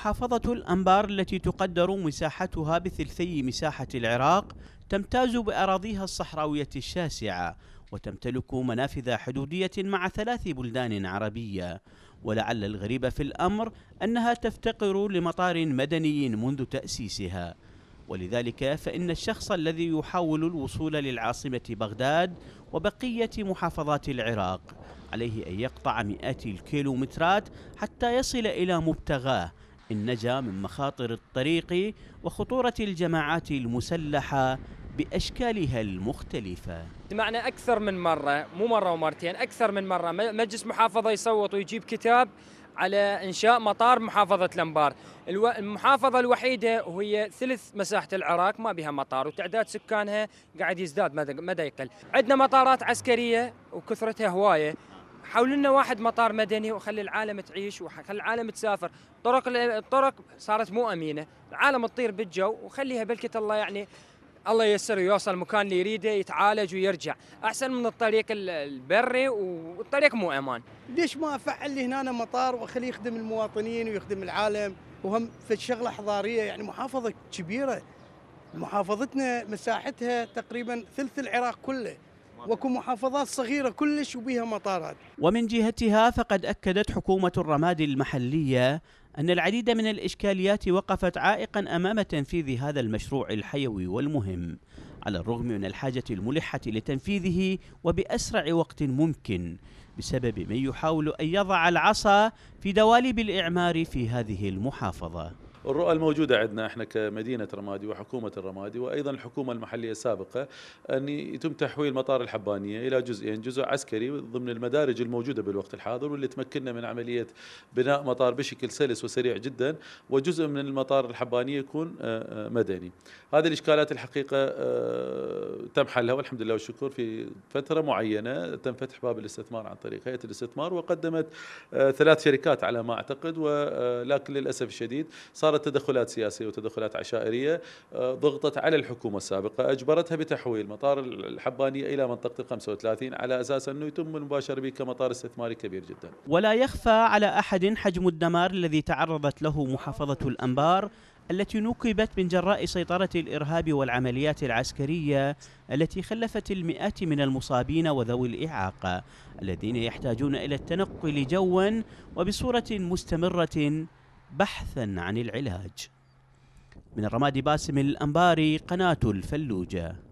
محافظة الأنبار التي تقدر مساحتها بثلثي مساحة العراق تمتاز بأراضيها الصحراوية الشاسعة وتمتلك منافذ حدودية مع ثلاث بلدان عربية ولعل الغريب في الأمر أنها تفتقر لمطار مدني منذ تأسيسها ولذلك فإن الشخص الذي يحاول الوصول للعاصمة بغداد وبقية محافظات العراق عليه أن يقطع مئات الكيلومترات حتى يصل إلى مبتغاه النجا من مخاطر الطريق وخطورة الجماعات المسلحة بأشكالها المختلفة سمعنا أكثر من مرة مو مرة ومرتين أكثر من مرة مجلس محافظة يصوت ويجيب كتاب على إنشاء مطار محافظة لمبار المحافظة الوحيدة وهي ثلث مساحة العراق ما بها مطار وتعداد سكانها قاعد يزداد مدى يقل عندنا مطارات عسكرية وكثرتها هواية حول لنا واحد مطار مدني وخلي العالم تعيش وخلي العالم تسافر طرق الطرق صارت مو امينه العالم تطير بالجو وخليها بلكه الله يعني الله ييسر ويوصل المكان اللي يريده يتعالج ويرجع احسن من الطريق البري والطريق مو امان ليش ما افعل لي هنا مطار واخليه يخدم المواطنين ويخدم العالم وهم في الشغله حضاريه يعني محافظه كبيره محافظتنا مساحتها تقريبا ثلث العراق كله وكو محافظات صغيرة كلش وبيها مطارات ومن جهتها فقد أكدت حكومة الرماد المحلية أن العديد من الإشكاليات وقفت عائقا أمام تنفيذ هذا المشروع الحيوي والمهم على الرغم من الحاجة الملحة لتنفيذه وبأسرع وقت ممكن بسبب من يحاول أن يضع العصا في دوالب الإعمار في هذه المحافظة الرؤى الموجودة عندنا احنا كمدينة رمادي وحكومة الرمادي وأيضا الحكومة المحلية السابقة أن يتم تحويل مطار الحبانية إلى جزئين جزء عسكري ضمن المدارج الموجودة بالوقت الحاضر واللي تمكننا من عملية بناء مطار بشكل سلس وسريع جدا وجزء من المطار الحبانية يكون آه، آه، مدني هذه الإشكالات الحقيقة آه، تم حلها والحمد لله والشكر في فترة معينة تم فتح باب الاستثمار عن طريق هيئة الاستثمار وقدمت ثلاث شركات على ما أعتقد ولكن للأسف الشديد صار صارت تدخلات سياسيه وتدخلات عشائريه آه، ضغطت على الحكومه السابقه اجبرتها بتحويل مطار الحبانيه الى منطقه ال 35 على اساس انه يتم المباشره به كمطار استثماري كبير جدا. ولا يخفى على احد حجم الدمار الذي تعرضت له محافظه الانبار التي نوكبت من جراء سيطرة الإرهاب والعمليات العسكرية التي خلفت المئات من المصابين وذوي الإعاقة الذين يحتاجون إلى التنقل جوا وبصورة مستمرة بحثا عن العلاج من الرمادي باسم الأنباري قناة الفلوجة